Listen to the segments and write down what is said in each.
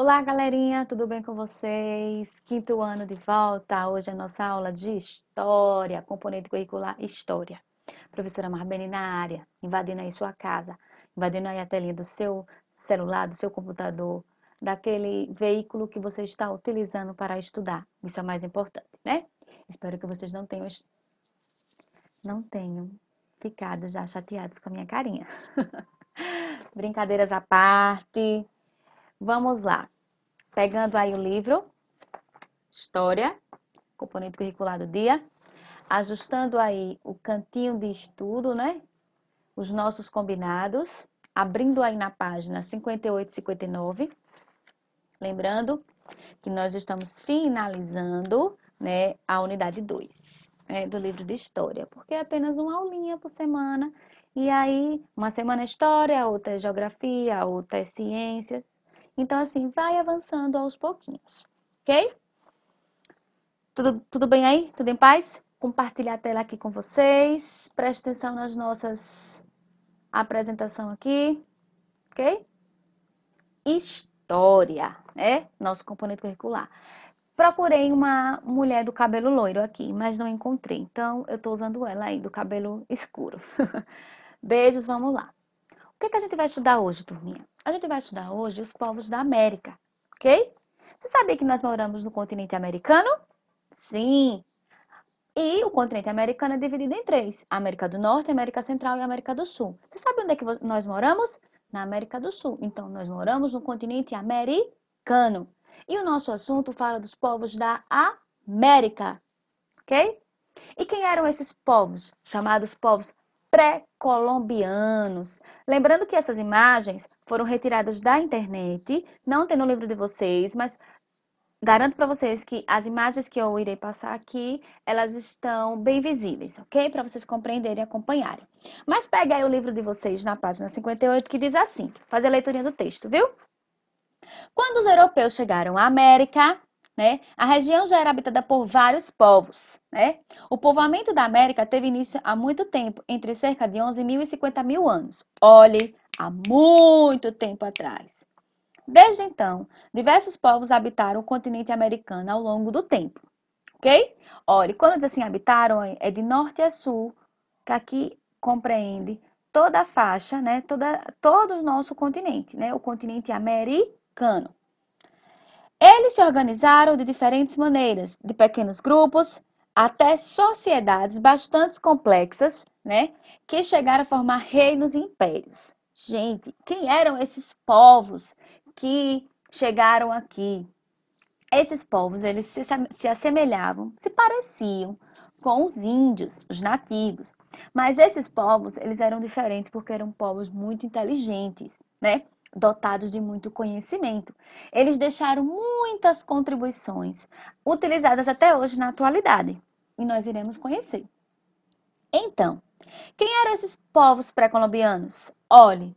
Olá, galerinha, tudo bem com vocês? Quinto ano de volta. Hoje é a nossa aula de História, componente curricular História. Professora Marbene na área, invadindo aí sua casa, invadindo aí a telinha do seu celular, do seu computador, daquele veículo que você está utilizando para estudar. Isso é o mais importante, né? Espero que vocês não tenham, não tenham ficado já chateados com a minha carinha. Brincadeiras à parte. Vamos lá. Pegando aí o livro, História, componente curricular do dia, ajustando aí o cantinho de estudo, né? Os nossos combinados, abrindo aí na página 58 e 59. Lembrando que nós estamos finalizando né, a unidade 2 né, do livro de história, porque é apenas uma aulinha por semana. E aí, uma semana é história, outra é geografia, outra é ciência, então, assim, vai avançando aos pouquinhos, ok? Tudo, tudo bem aí? Tudo em paz? Compartilhar a tela aqui com vocês. Preste atenção nas nossas apresentação aqui, ok? História, é né? nosso componente curricular. Procurei uma mulher do cabelo loiro aqui, mas não encontrei. Então, eu estou usando ela aí, do cabelo escuro. Beijos, vamos lá. O que, que a gente vai estudar hoje, turminha? A gente vai estudar hoje os povos da América, ok? Você sabia que nós moramos no continente americano? Sim! E o continente americano é dividido em três: América do Norte, América Central e América do Sul. Você sabe onde é que nós moramos? Na América do Sul. Então, nós moramos no continente americano. E o nosso assunto fala dos povos da América, ok? E quem eram esses povos, chamados povos pré-colombianos. Lembrando que essas imagens foram retiradas da internet, não tem no livro de vocês, mas garanto para vocês que as imagens que eu irei passar aqui, elas estão bem visíveis, ok? Para vocês compreenderem e acompanharem. Mas pega aí o livro de vocês na página 58 que diz assim, fazer a leitura do texto, viu? Quando os europeus chegaram à América, né? A região já era habitada por vários povos. Né? O povoamento da América teve início há muito tempo, entre cerca de 11 mil e 50 mil anos. Olhe, há muito tempo atrás. Desde então, diversos povos habitaram o continente americano ao longo do tempo. Ok? Olhe, quando diz assim habitaram, é de norte a sul, que aqui compreende toda a faixa, né? Toda, todo o nosso continente, né? O continente americano. Eles se organizaram de diferentes maneiras, de pequenos grupos até sociedades bastante complexas, né, que chegaram a formar reinos e impérios. Gente, quem eram esses povos que chegaram aqui? Esses povos, eles se, se assemelhavam, se pareciam com os índios, os nativos. Mas esses povos, eles eram diferentes porque eram povos muito inteligentes, né? dotados de muito conhecimento. Eles deixaram muitas contribuições utilizadas até hoje na atualidade e nós iremos conhecer. Então, quem eram esses povos pré-colombianos? Olhe,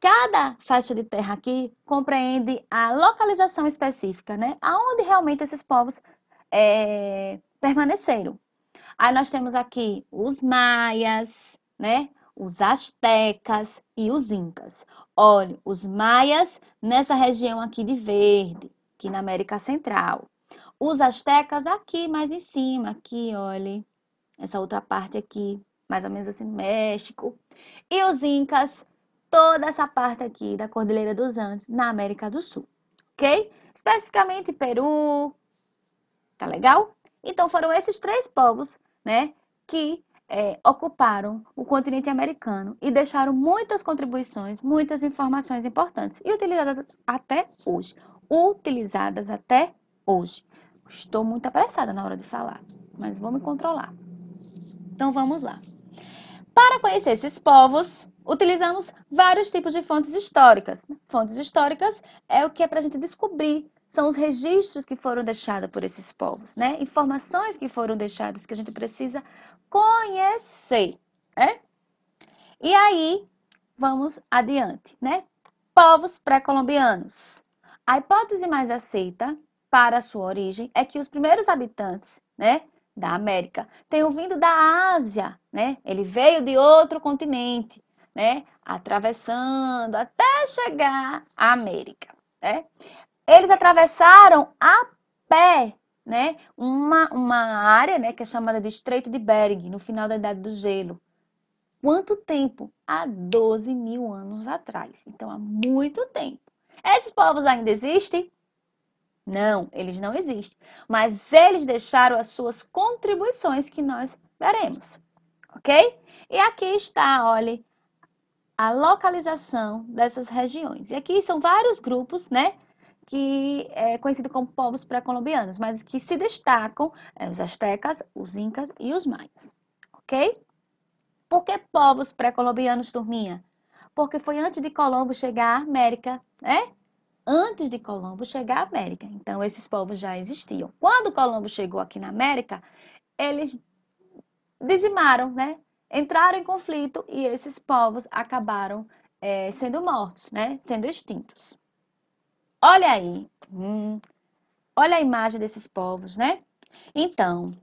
cada faixa de terra aqui compreende a localização específica, né? Aonde realmente esses povos é, permaneceram. Aí nós temos aqui os maias, né? os astecas e os incas. Olhe, os maias nessa região aqui de verde, aqui na América Central. Os astecas aqui mais em cima, aqui, olhe, essa outra parte aqui, mais ou menos assim, México. E os incas, toda essa parte aqui da Cordilheira dos Andes, na América do Sul, ok? Especificamente Peru, tá legal? Então foram esses três povos, né, que é, ocuparam o continente americano e deixaram muitas contribuições, muitas informações importantes e utilizadas até hoje. Utilizadas até hoje. Estou muito apressada na hora de falar, mas vou me controlar. Então vamos lá. Para conhecer esses povos, utilizamos vários tipos de fontes históricas. Fontes históricas é o que é para a gente descobrir são os registros que foram deixados por esses povos, né? Informações que foram deixadas que a gente precisa conhecer, né? E aí, vamos adiante, né? Povos pré-colombianos. A hipótese mais aceita para sua origem é que os primeiros habitantes, né, da América tenham vindo da Ásia, né? Ele veio de outro continente, né, atravessando até chegar à América, né? Eles atravessaram a pé né, uma, uma área né, que é chamada de Estreito de Bering, no final da Idade do Gelo. Quanto tempo? Há 12 mil anos atrás. Então, há muito tempo. Esses povos ainda existem? Não, eles não existem. Mas eles deixaram as suas contribuições que nós veremos. Ok? E aqui está, olhe, a localização dessas regiões. E aqui são vários grupos, né? que é conhecido como povos pré-colombianos, mas que se destacam é os astecas, os incas e os maias, ok? Por que povos pré-colombianos, turminha? Porque foi antes de Colombo chegar à América, né? Antes de Colombo chegar à América. Então, esses povos já existiam. Quando Colombo chegou aqui na América, eles dizimaram, né? Entraram em conflito e esses povos acabaram é, sendo mortos, né? Sendo extintos. Olha aí. Hum, olha a imagem desses povos, né? Então,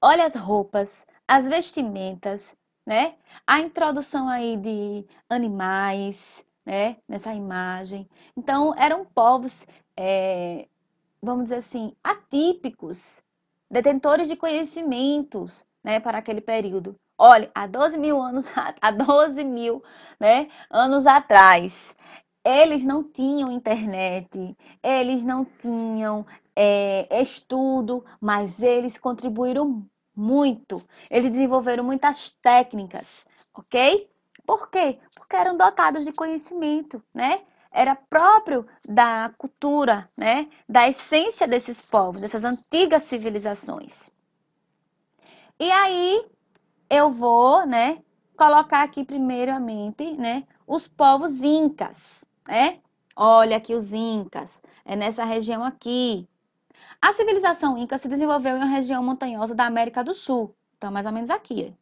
olha as roupas, as vestimentas, né? A introdução aí de animais, né? Nessa imagem. Então, eram povos, é, vamos dizer assim, atípicos, detentores de conhecimentos, né? Para aquele período. Olha, há 12 mil anos, há 12 mil né, anos atrás, eles não tinham internet, eles não tinham é, estudo, mas eles contribuíram muito. Eles desenvolveram muitas técnicas, ok? Por quê? Porque eram dotados de conhecimento, né? Era próprio da cultura, né? Da essência desses povos, dessas antigas civilizações. E aí eu vou, né? Colocar aqui primeiramente, né? Os povos incas, né? Olha aqui os incas, é nessa região aqui. A civilização inca se desenvolveu em uma região montanhosa da América do Sul, então mais ou menos aqui,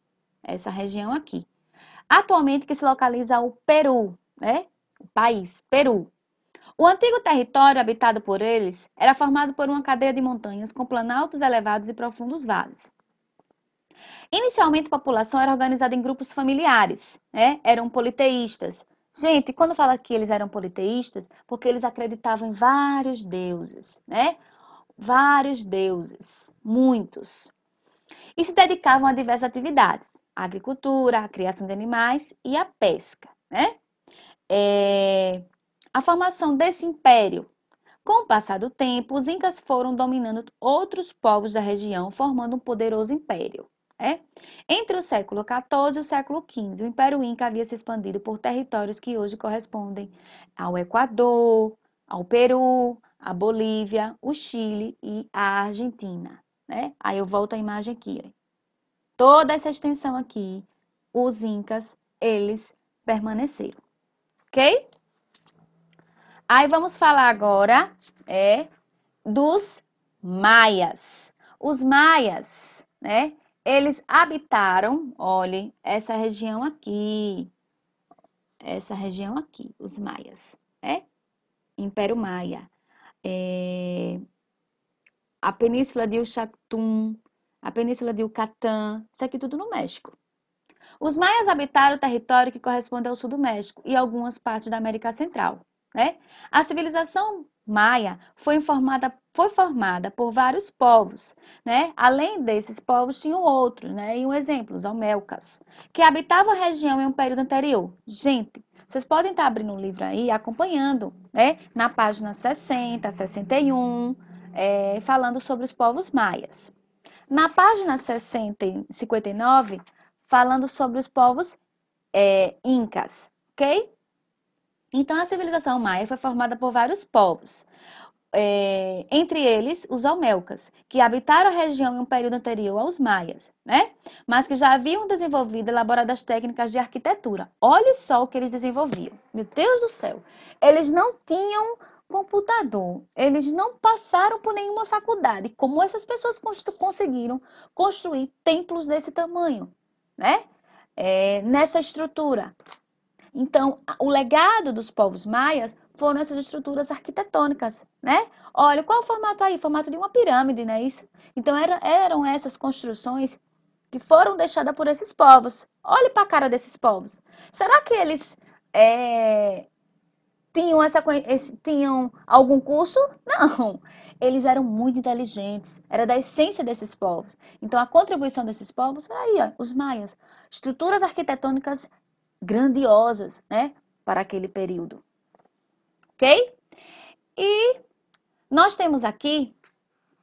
é. essa região aqui. Atualmente que se localiza o Peru, né? O país, Peru. O antigo território habitado por eles era formado por uma cadeia de montanhas com planaltos elevados e profundos vales. Inicialmente, a população era organizada em grupos familiares, né? eram politeístas, Gente, quando fala que eles eram politeístas, porque eles acreditavam em vários deuses, né? Vários deuses, muitos. E se dedicavam a diversas atividades: a agricultura, a criação de animais e a pesca, né? É... A formação desse império com o passar do tempo, os Incas foram dominando outros povos da região, formando um poderoso império. É? Entre o século XIV e o século XV, o Império Inca havia se expandido por territórios que hoje correspondem ao Equador, ao Peru, à Bolívia, o Chile e à Argentina. Né? Aí eu volto à imagem aqui. Ó. Toda essa extensão aqui, os Incas, eles permaneceram. Ok? Aí vamos falar agora é, dos Maias. Os Maias, né? Eles habitaram, olhe, essa região aqui. Essa região aqui, os maias, é? Império Maia. É... A península de Uxactum, a península de Yucatán, isso aqui tudo no México. Os maias habitaram o território que corresponde ao sul do México e algumas partes da América Central. Né? A civilização maia foi formada, foi formada por vários povos, né? Além desses povos, tinham outros, né? E um exemplo, os Olmecas, que habitavam a região em um período anterior. Gente, vocês podem estar abrindo um livro aí, acompanhando, né? Na página 60, 61, é, falando sobre os povos maias. Na página 60, 59, falando sobre os povos é, incas, ok? Então, a civilização maia foi formada por vários povos, é, entre eles os Olmecas, que habitaram a região em um período anterior aos maias, né? Mas que já haviam desenvolvido elaboradas técnicas de arquitetura. Olha só o que eles desenvolviam. Meu Deus do céu! Eles não tinham computador. Eles não passaram por nenhuma faculdade. Como essas pessoas conseguiram construir templos desse tamanho, né? É, nessa estrutura. Então, o legado dos povos maias foram essas estruturas arquitetônicas, né? Olha, qual o formato aí? Formato de uma pirâmide, não é isso? Então, era, eram essas construções que foram deixadas por esses povos. Olhe para a cara desses povos. Será que eles é, tinham, essa, tinham algum curso? Não. Eles eram muito inteligentes. Era da essência desses povos. Então, a contribuição desses povos aí, ó, os maias. Estruturas arquitetônicas grandiosas, né, para aquele período. OK? E nós temos aqui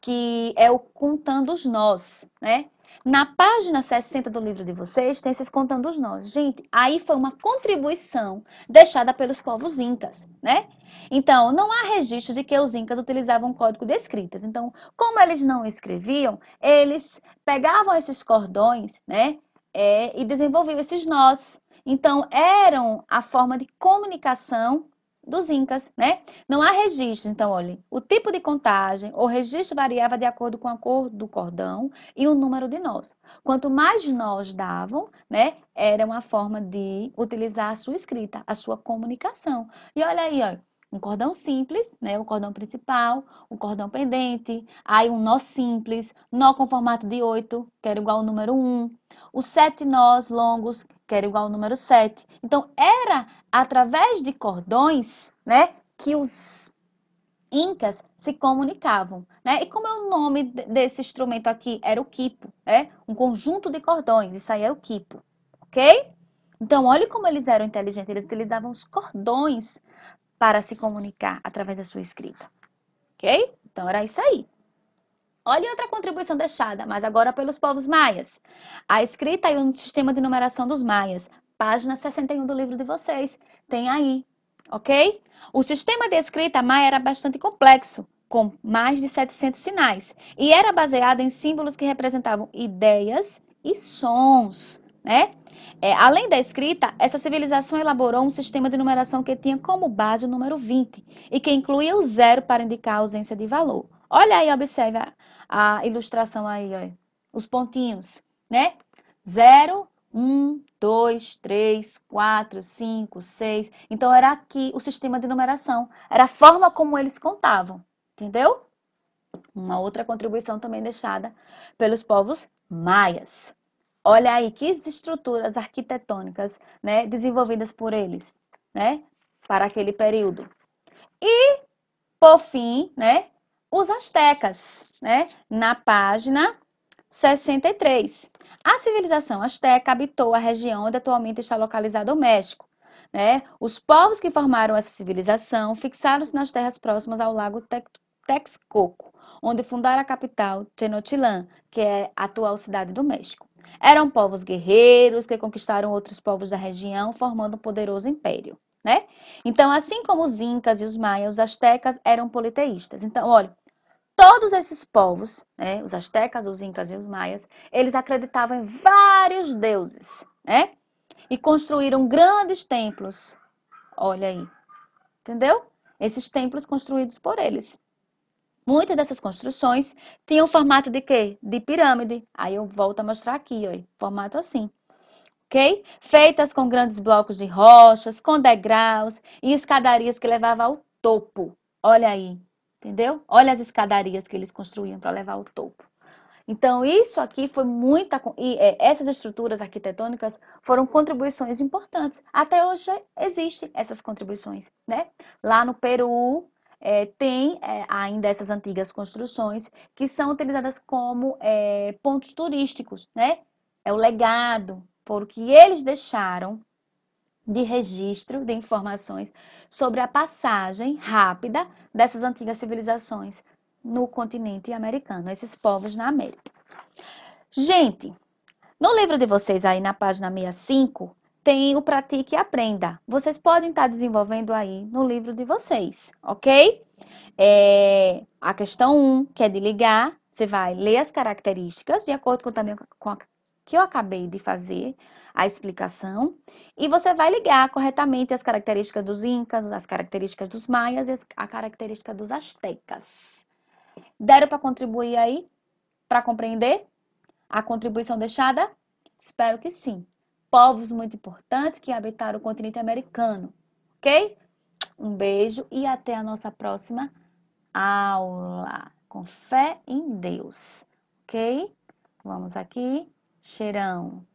que é o contando os nós, né? Na página 60 do livro de vocês tem esses contando os nós. Gente, aí foi uma contribuição deixada pelos povos incas, né? Então, não há registro de que os incas utilizavam código de escritas. Então, como eles não escreviam, eles pegavam esses cordões, né? É, e desenvolviam esses nós. Então, eram a forma de comunicação dos incas, né? Não há registro, então, olhe, o tipo de contagem ou registro variava de acordo com a cor do cordão e o número de nós. Quanto mais nós davam, né, era uma forma de utilizar a sua escrita, a sua comunicação. E olha aí, olha, um cordão simples, né, o cordão principal, o cordão pendente, aí um nó simples, nó com formato de oito, que era igual ao número um, os sete nós longos, que era igual ao número 7. Então, era através de cordões, né, que os incas se comunicavam, né? E como é o nome desse instrumento aqui? Era o quipo, né? Um conjunto de cordões, isso aí era é o quipo, ok? Então, olhe como eles eram inteligentes, eles utilizavam os cordões para se comunicar através da sua escrita, ok? Então, era isso aí. Olha outra contribuição deixada, mas agora pelos povos maias. A escrita e o sistema de numeração dos maias, página 61 do livro de vocês, tem aí, ok? O sistema de escrita maia era bastante complexo, com mais de 700 sinais, e era baseado em símbolos que representavam ideias e sons, né? É, além da escrita, essa civilização elaborou um sistema de numeração que tinha como base o número 20 e que incluía o zero para indicar a ausência de valor. Olha aí, observe a, a ilustração aí, ó, os pontinhos, né? 0, 1, 2, 3, 4, 5, 6. Então, era aqui o sistema de numeração. Era a forma como eles contavam, entendeu? Uma outra contribuição também deixada pelos povos maias. Olha aí que estruturas arquitetônicas né, desenvolvidas por eles né, para aquele período. E, por fim, né, os astecas, né? Na página 63. A civilização asteca habitou a região onde atualmente está localizado o México. Né? Os povos que formaram essa civilização fixaram-se nas terras próximas ao lago Texcoco, onde fundaram a capital Tenochtitlan, que é a atual cidade do México. Eram povos guerreiros que conquistaram outros povos da região, formando um poderoso império. Né? Então, assim como os incas e os maias, os astecas eram politeístas. Então, olha, todos esses povos, né, os astecas, os incas e os maias, eles acreditavam em vários deuses, né? E construíram grandes templos. Olha aí. Entendeu? Esses templos construídos por eles. Muitas dessas construções tinham formato de quê? De pirâmide. Aí eu volto a mostrar aqui, ó, formato assim. OK? Feitas com grandes blocos de rochas, com degraus e escadarias que levavam ao topo. Olha aí, Entendeu? Olha as escadarias que eles construíam para levar ao topo. Então, isso aqui foi muita. E é, essas estruturas arquitetônicas foram contribuições importantes. Até hoje existem essas contribuições, né? Lá no Peru, é, tem é, ainda essas antigas construções que são utilizadas como é, pontos turísticos, né? É o legado, porque eles deixaram de registro de informações sobre a passagem rápida dessas antigas civilizações no continente americano, esses povos na América. Gente, no livro de vocês aí na página 65 tem o Pratique e Aprenda. Vocês podem estar desenvolvendo aí no livro de vocês, ok? É, a questão 1, um, que é de ligar, você vai ler as características de acordo com, também com a que eu acabei de fazer a explicação e você vai ligar corretamente as características dos incas, as características dos maias e a característica dos astecas. Deram para contribuir aí? Para compreender a contribuição deixada? Espero que sim. Povos muito importantes que habitaram o continente americano, ok? Um beijo e até a nossa próxima aula. Com fé em Deus, ok? Vamos aqui. Cheirão.